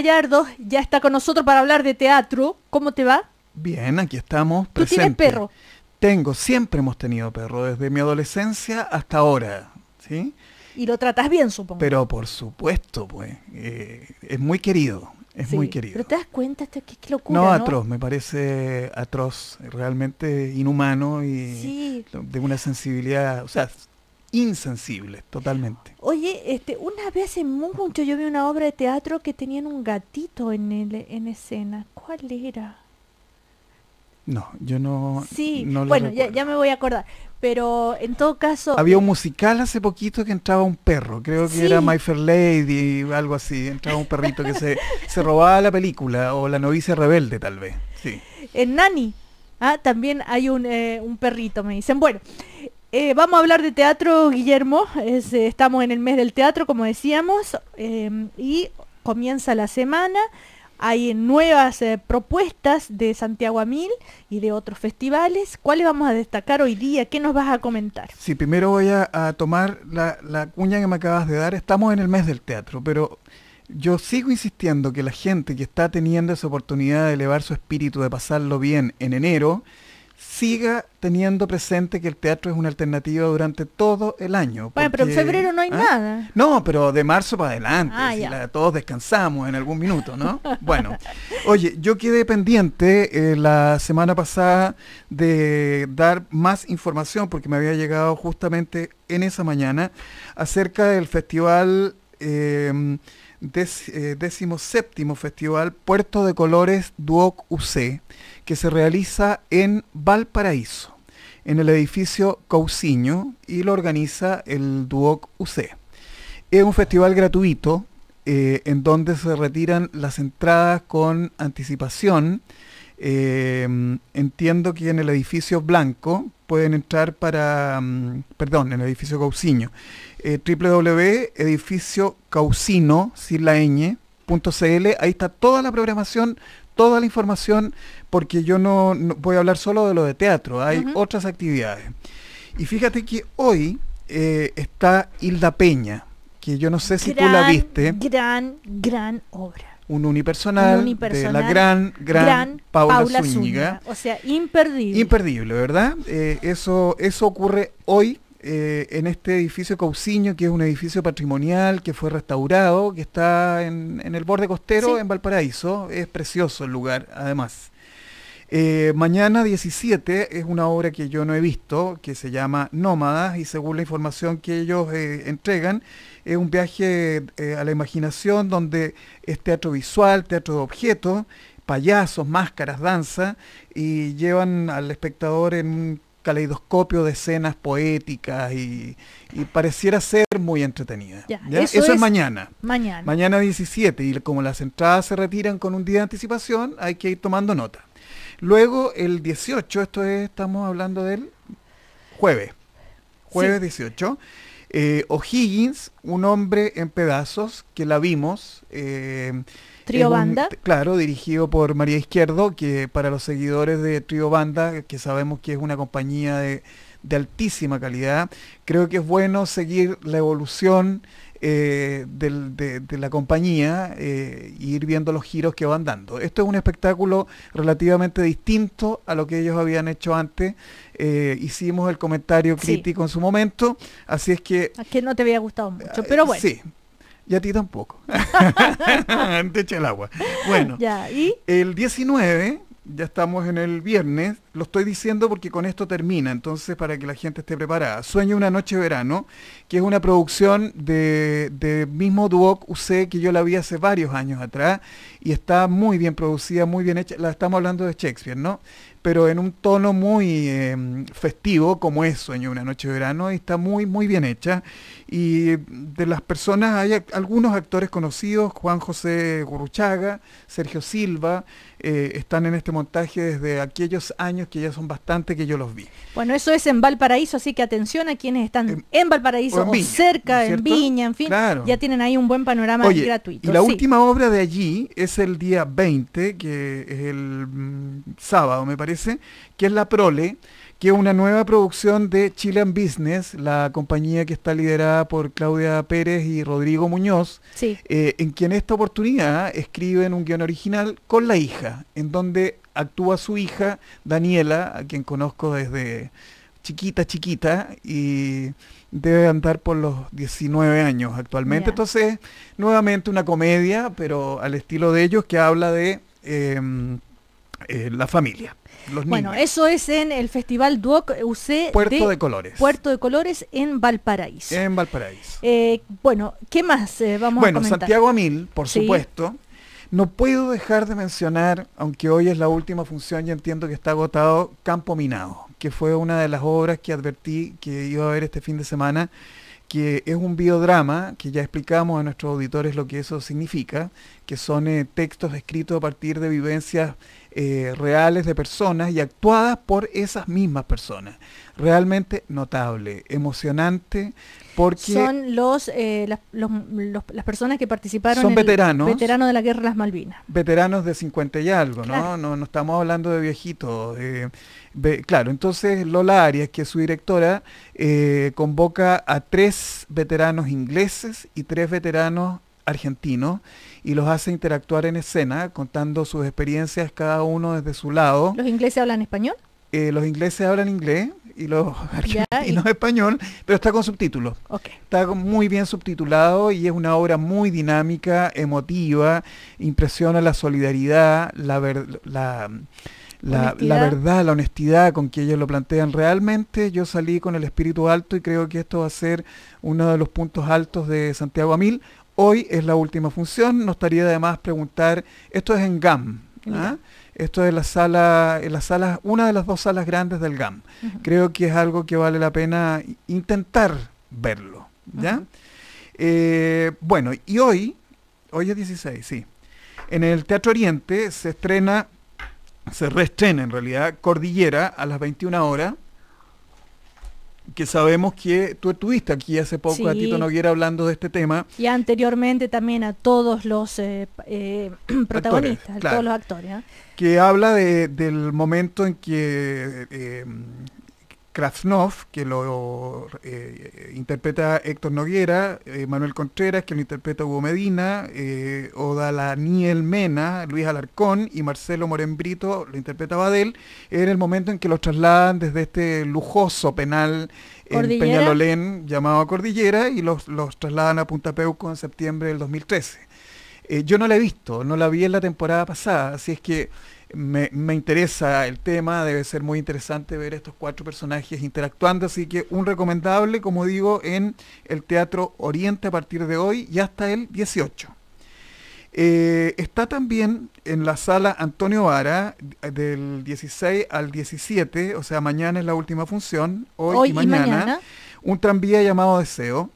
Gallardo ya está con nosotros para hablar de teatro. ¿Cómo te va? Bien, aquí estamos. ¿Tú tienes perro? Tengo, siempre hemos tenido perro, desde mi adolescencia hasta ahora, ¿sí? Y lo tratas bien, supongo. Pero por supuesto, pues, eh, es muy querido, es muy querido. Pero te das cuenta, qué, qué locura, no, no, atroz, me parece atroz, realmente inhumano y de una sensibilidad, o sea, insensible, totalmente. Oye, este, una vez en mucho yo vi una obra de teatro que tenían un gatito en, el, en escena. ¿Cuál era? No, yo no. Sí, bueno, ya, me voy a acordar. Pero en todo caso. Había un eh, musical hace poquito que entraba un perro, creo que era My Fair Lady, algo así. Entraba un perrito que se, se robaba la película, o La novicia rebelde, tal vez. Sí. En Nani, ah, también hay un, eh, un perrito, me dicen. Bueno, eh, vamos a hablar de teatro, Guillermo. Eh, estamos en el mes del teatro, como decíamos, em, y comienza la semana. Hay nuevas eh, propuestas de Santiago Amil y de otros festivales. ¿Cuáles vamos a destacar hoy día? ¿Qué nos vas a comentar? Sí, primero voy a, tomar la cuña que me acabas de dar. Estamos en el mes del teatro, pero yo sigo insistiendo que la gente que está teniendo esa oportunidad de elevar su espíritu, de pasarlo bien en enero, siga teniendo presente que el teatro es una alternativa durante todo el año. Bueno, pero en febrero no hay ¿ah? nada. No, pero de marzo para adelante. Ah, todos descansamos en algún minuto, ¿no? bueno, oye, yo quedé pendiente eh, la semana pasada de dar más información porque me había llegado justamente en esa mañana acerca del festival... Em, eh, décimo séptimo festival Puerto de Colores Duoc UC que se realiza en Valparaíso, en el edificio Cauciño, y lo organiza el Duoc UC. Es un festival gratuito eh, en donde se retiran las entradas con anticipación. Em, entiendo que en el edificio Blanco pueden entrar para, mm, perdón, en el edificio Cauciño, eh, ahí está toda la programación toda la información porque yo no, voy a hablar solo de lo de teatro, hay otras actividades. Y fíjate que hoy eh, está Hilda Peña, que yo no sé si tú la viste. Gran, gran obra. Un unipersonal, de la gran, gran, Paula, Zúñiga. O sea, imperdible. Imperdible, ¿verdad? Eh, eso, eso ocurre hoy eh, en este edificio Cauciño, que es un edificio patrimonial que fue restaurado, que está en, en el borde costero, en Valparaíso. Es precioso el lugar, además. Eh, mañana 17 es una obra que yo no he visto, que se llama Nómadas, y según la información que ellos eh, entregan, es un viaje a la imaginación donde es teatro visual, teatro de objetos, payasos, máscaras, danza, y llevan al espectador en un caleidoscopio de escenas poéticas y, pareciera ser muy entretenida. Eso, es, mañana. Mañana. Mañana 17 y como las entradas se retiran con un día de anticipación, hay que ir tomando nota. Luego el 18, esto es, estamos hablando del jueves, jueves 18. Eh, O'Higgins, un hombre en pedazos, que la vimos. Eh, claro, dirigido por María Izquierdo, que para los seguidores de Trio Banda, que sabemos que es una compañía de, altísima calidad, creo que es bueno seguir la evolución eh, de, la compañía eh, ir viendo los giros que van dando. Esto es un espectáculo relativamente distinto a lo que ellos habían hecho antes. Eh, hicimos el comentario crítico en su momento, así es que... Es que no te había gustado mucho, pero bueno. Sí, y a ti tampoco. Te echa el agua. Bueno, el 19, ya estamos en el viernes, lo estoy diciendo porque con esto termina, entonces para que la gente esté preparada. Sueño una noche de verano, que es una producción de, mismo Duoc UC que yo la vi hace varios años atrás y está muy bien producida, muy bien hecha. La estamos hablando de Shakespeare, ¿no? Pero en un tono muy em, festivo como es Sueño una noche de verano y está muy, muy bien hecha. Y de las personas hay algunos actores conocidos, Juan José Gurruchaga, Sergio Silva, eh, están en este montaje desde aquellos años que ya son bastante que yo los vi. Bueno, eso es en Valparaíso, así que atención a quienes están en, Valparaíso o, cerca, en Viña, en fin, ya tienen ahí un buen panorama gratuito. Y la última obra de allí es el día 20, que es el mm, sábado, me parece, que es la prole que es una nueva producción de Chilean Business, la compañía que está liderada por Claudia Pérez y Rodrigo Muñoz, eh, en quien esta oportunidad escriben un guión original con la hija, en donde actúa su hija Daniela, a quien conozco desde chiquita, chiquita, y debe andar por los 19 años actualmente. Entonces, nuevamente una comedia, pero al estilo de ellos, que habla de em, eh, la familia. Bueno, eso es en el Festival Duoc UC Puerto de, Colores. Puerto de Colores en Valparaíso. En Valparaíso. Eh, bueno, ¿qué más eh, vamos a comentar? Bueno, Santiago Amil, por supuesto. No puedo dejar de mencionar, aunque hoy es la última función y entiendo que está agotado, Campo Minado, que fue una de las obras que advertí que iba a haber este fin de semana, que es un biodrama, que ya explicamos a nuestros auditores lo que eso significa, que son eh, textos escritos a partir de vivencias eh, reales de personas y actuadas por esas mismas personas. Realmente notable, emocionante, porque... Son los, eh, las, personas que participaron... Son veteranos. Veteranos de la Guerra de las Malvinas. Veteranos de 50 y algo, ¿no? No, estamos hablando de viejitos. claro, entonces Lola Arias, que es su directora, convoca a tres veteranos ingleses y tres veteranos Argentino y los hace interactuar en escena contando sus experiencias cada uno desde su lado. ¿Los ingleses hablan español? Eh, los ingleses hablan inglés y los argentinos español, pero está con subtítulos. Está muy bien subtitulado y es una obra muy dinámica, emotiva, impresiona la solidaridad, la, la, verdad, la honestidad con que ellos lo plantean. Realmente yo salí con el espíritu alto y creo que esto va a ser uno de los puntos altos de Santiago Amil. Hoy es la última función, nos estaría además preguntar, esto es en GAM, ¿ah? esto es la sala, en la una de las dos salas grandes del GAM. Creo que es algo que vale la pena intentar verlo, eh, bueno, y hoy, hoy es 16, sí, en el Teatro Oriente se estrena, se reestrena en realidad, Cordillera a las 21 horas, que sabemos que tú estuviste aquí hace poco a Tito Noguera hablando de este tema. Y anteriormente también a todos los eh, eh, protagonistas, a todos los actores. Que habla del momento en que eh, Krasnov, que lo eh, interpreta Héctor Noguera, eh, Manuel Contreras, que lo interpreta Hugo Medina, eh, Oda Laniel Mena, Luis Alarcón y Marcelo Morenbrito lo interpretaba Badel, en el momento en que los trasladan desde este lujoso penal en Peñalolén llamado Cordillera y los, los trasladan a Punta Peuco en septiembre del 2013. yo no la he visto, no la vi en la temporada pasada, así es que me, interesa el tema, debe ser muy interesante ver estos cuatro personajes interactuando, así que un recomendable, como digo, en el Teatro Oriente a partir de hoy y hasta el 18. Eh, está también en la sala Antonio Vara del 16 al 17, o sea, mañana es la última función, hoy, y, mañana, un tranvía llamado Deseo.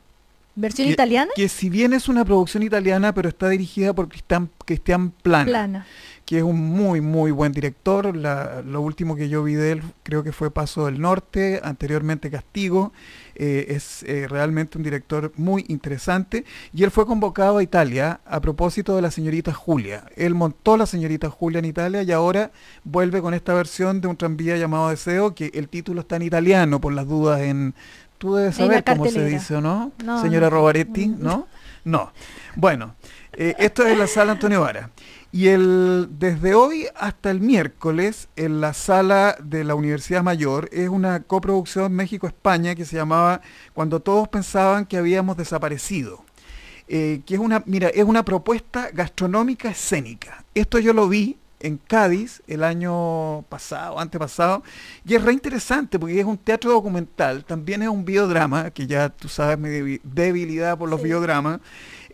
¿Versión italiana? Que si bien es una producción italiana, pero está dirigida por Cristian, Plana. Plana que es un muy, muy buen director. lo último que yo vi de él creo que fue Paso del Norte, anteriormente Castigo. Eh, es eh, realmente un director muy interesante. Y él fue convocado a Italia a propósito de la señorita Julia. Él montó la señorita Julia en Italia y ahora vuelve con esta versión de un tranvía llamado Deseo, que el título está en italiano, por las dudas en... Tú debes saber cómo se dice, ¿no? no Señora Robaretti, mm. ¿no? No. Bueno, eh, esto es la sala Antonio Vara. Y el, desde hoy hasta el miércoles, en la sala de la Universidad Mayor, es una coproducción México-España que se llamaba Cuando todos pensaban que habíamos desaparecido. Eh, que es una, mira, es una propuesta gastronómica escénica. Esto yo lo vi en Cádiz el año pasado, antepasado, y es re interesante porque es un teatro documental, también es un biodrama, que ya tú sabes mi debilidad por los biodramas,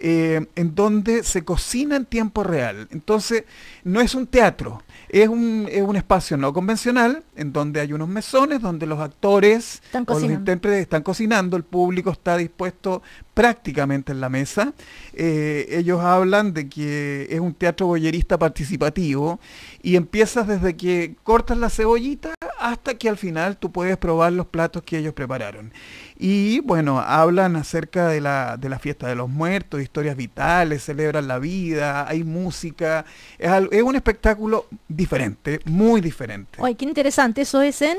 eh, en donde se cocina en tiempo real. Entonces, no es un teatro, es un, espacio no convencional, en donde hay unos mesones, donde los actores o los intérpretes están cocinando, el público está dispuesto prácticamente en la mesa. Eh, ellos hablan de que es un teatro bollerista participativo y empiezas desde que cortas la cebollita hasta que al final tú puedes probar los platos que ellos prepararon. Y bueno, hablan acerca de la, de la fiesta de los muertos, historias vitales, celebran la vida, hay música. Es, un espectáculo diferente, muy diferente. Ay, qué interesante, eso es en...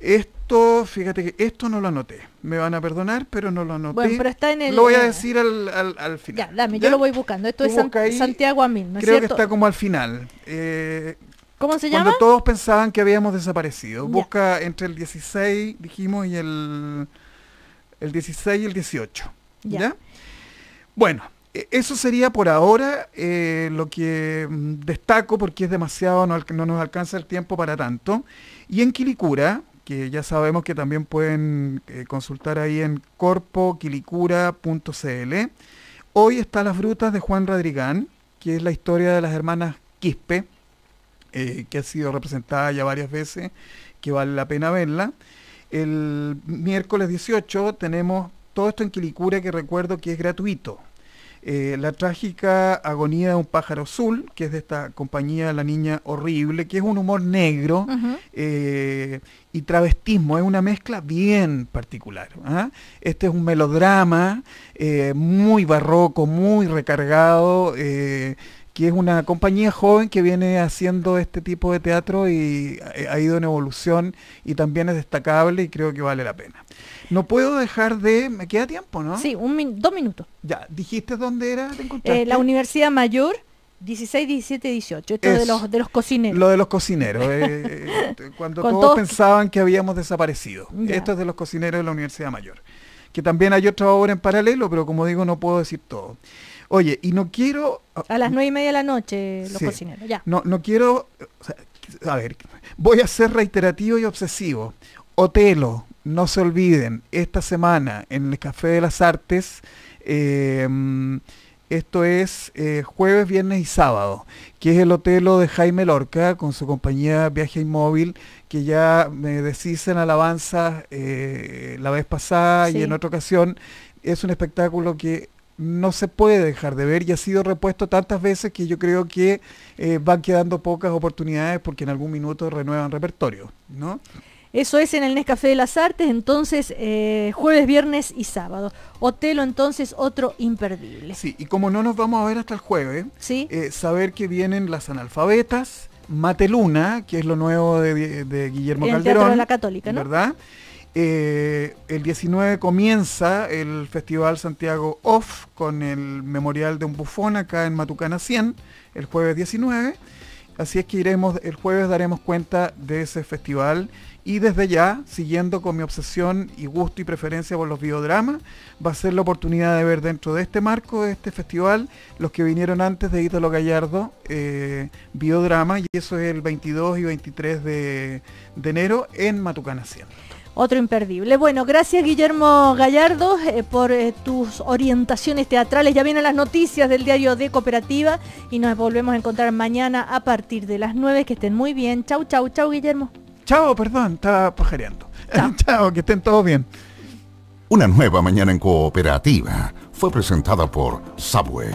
Esto, fíjate que esto no lo anoté. Me van a perdonar, pero no lo anoté. Bueno, pero está en el. Lo voy a decir al, final. Ya, dame, yo lo voy buscando. Esto es Santiago a ¿no Creo es cierto? que está como al final. Eh, ¿Cómo Cuando todos pensaban que habíamos desaparecido. Busca entre el 16, dijimos, y el, el 16 y el 18. ¿Ya? Bueno, e, eso sería por ahora eh, lo que mm, destaco porque es demasiado, no, nos alcanza el tiempo para tanto. Y en Quilicura, que ya sabemos que también pueden eh, consultar ahí en corpoquilicura.cl, hoy está Las Brutas de Juan Radrigán, que es la historia de las hermanas Quispe eh, que ha sido representada ya varias veces, que vale la pena verla. El miércoles 18 tenemos todo esto en Quilicura que recuerdo que es gratuito. Eh, la trágica agonía de un pájaro azul, que es de esta compañía La Niña Horrible, que es un humor negro eh, y travestismo, es una mezcla bien particular. ¿ah? Este es un melodrama muy barroco, muy recargado que es una compañía joven que viene haciendo este tipo de teatro y ha ido en evolución y también es destacable y creo que vale la pena. No puedo dejar de... ¿Me queda tiempo, no? Sí, dos minutos. Ya, ¿dijiste dónde era? ¿Te eh, la Universidad Mayor. 16, 17, 18. Esto de los, de cocineros. Lo de los cocineros. Eh, eh, cuando todos, pensaban que habíamos desaparecido. Esto es de los cocineros de la Universidad Mayor. Que también hay otra obra en paralelo, pero como digo, no puedo decir todo. Oye, y no quiero... Ah, a las nueve y media de la noche los cocineros, ya. No, no quiero... a ver, voy a ser reiterativo y obsesivo. Otelo, no se olviden, esta semana en el Café de las Artes, em, esto es eh, jueves, viernes y sábado, que es el Otelo de Jaime Lorca con su compañía Viaje Inmóvil, que ya me decís en alabanza eh, la vez pasada y en otra ocasión. Es un espectáculo que no se puede dejar de ver y ha sido repuesto tantas veces que yo creo que eh, van quedando pocas oportunidades porque en algún minuto renuevan repertorio, ¿no? Eso es en el Nescafé de las Artes, entonces eh, jueves, viernes y sábado. Otelo, entonces, otro imperdible. Sí, y como no nos vamos a ver hasta el jueves, eh, saber que vienen las analfabetas, Mateluna, que es lo nuevo de, Guillermo Calderón. la Católica, ¿Verdad? Eh, el 19 comienza el Festival Santiago Off con el Memorial de un Bufón acá en Matucana 100, el jueves 19. Así es que iremos, el jueves daremos cuenta de ese festival y desde ya, siguiendo con mi obsesión y gusto y preferencia por los biodramas, va a ser la oportunidad de ver dentro de este marco, de este festival, los que vinieron antes de Ítalo Gallardo, biodrama, eh, y eso es el 22 y 23 de enero en Matucana 100. Otro imperdible. Bueno, gracias Guillermo Gallardo eh, por eh, tus orientaciones teatrales. Ya vienen las noticias del diario de Cooperativa y nos volvemos a encontrar mañana a partir de las 9. Que estén muy bien. Chau, chau, chau Guillermo. Chau, perdón, estaba pajareando. Chao, que estén todos bien. Una nueva mañana en cooperativa fue presentada por Subway.